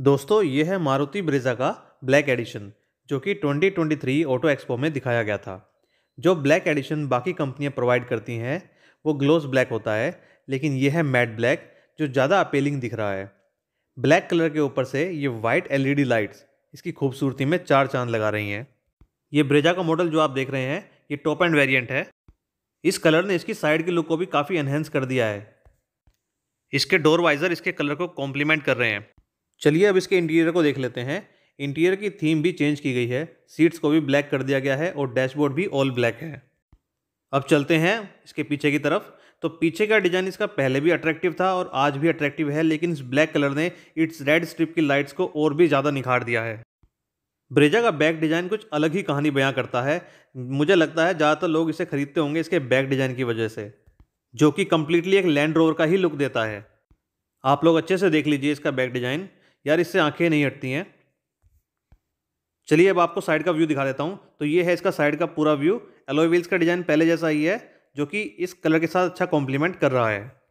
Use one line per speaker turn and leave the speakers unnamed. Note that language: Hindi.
दोस्तों ये है मारुति ब्रिजा का ब्लैक एडिशन जो कि 2023 ऑटो एक्सपो में दिखाया गया था जो ब्लैक एडिशन बाकी कंपनियां प्रोवाइड करती हैं वो ग्लोस ब्लैक होता है लेकिन ये है मैट ब्लैक जो ज़्यादा अपेलिंग दिख रहा है ब्लैक कलर के ऊपर से ये वाइट एलईडी लाइट्स इसकी खूबसूरती में चार चांद लगा रही हैं ये ब्रेजा का मॉडल जो आप देख रहे हैं ये टॉप एंड वेरिएंट है इस कलर ने इसकी साइड की लुक को भी काफ़ी एनहेंस कर दिया है इसके डोर वाइज़र इसके कलर को कॉम्प्लीमेंट कर रहे हैं चलिए अब इसके इंटीरियर को देख लेते हैं इंटीरियर की थीम भी चेंज की गई है सीट्स को भी ब्लैक कर दिया गया है और डैशबोर्ड भी ऑल ब्लैक है अब चलते हैं इसके पीछे की तरफ तो पीछे का डिजाइन इसका पहले भी अट्रैक्टिव था और आज भी अट्रैक्टिव है लेकिन इस ब्लैक कलर ने इट्स रेड स्ट्रिप की लाइट्स को और भी ज़्यादा निखार दिया है ब्रेजा का बैक डिज़ाइन कुछ अलग ही कहानी बयां करता है मुझे लगता है ज़्यादातर लोग इसे खरीदते होंगे इसके बैक डिज़ाइन की वजह से जो कि कम्प्लीटली एक लैंड रोवर का ही लुक देता है आप लोग अच्छे से देख लीजिए इसका बैक डिज़ाइन यार इससे आंखें नहीं हटती हैं चलिए अब आपको साइड का व्यू दिखा देता हूँ तो ये है इसका साइड का पूरा व्यू एलोई व्हील्स का डिज़ाइन पहले जैसा ही है जो कि इस कलर के साथ अच्छा कॉम्प्लीमेंट कर रहा है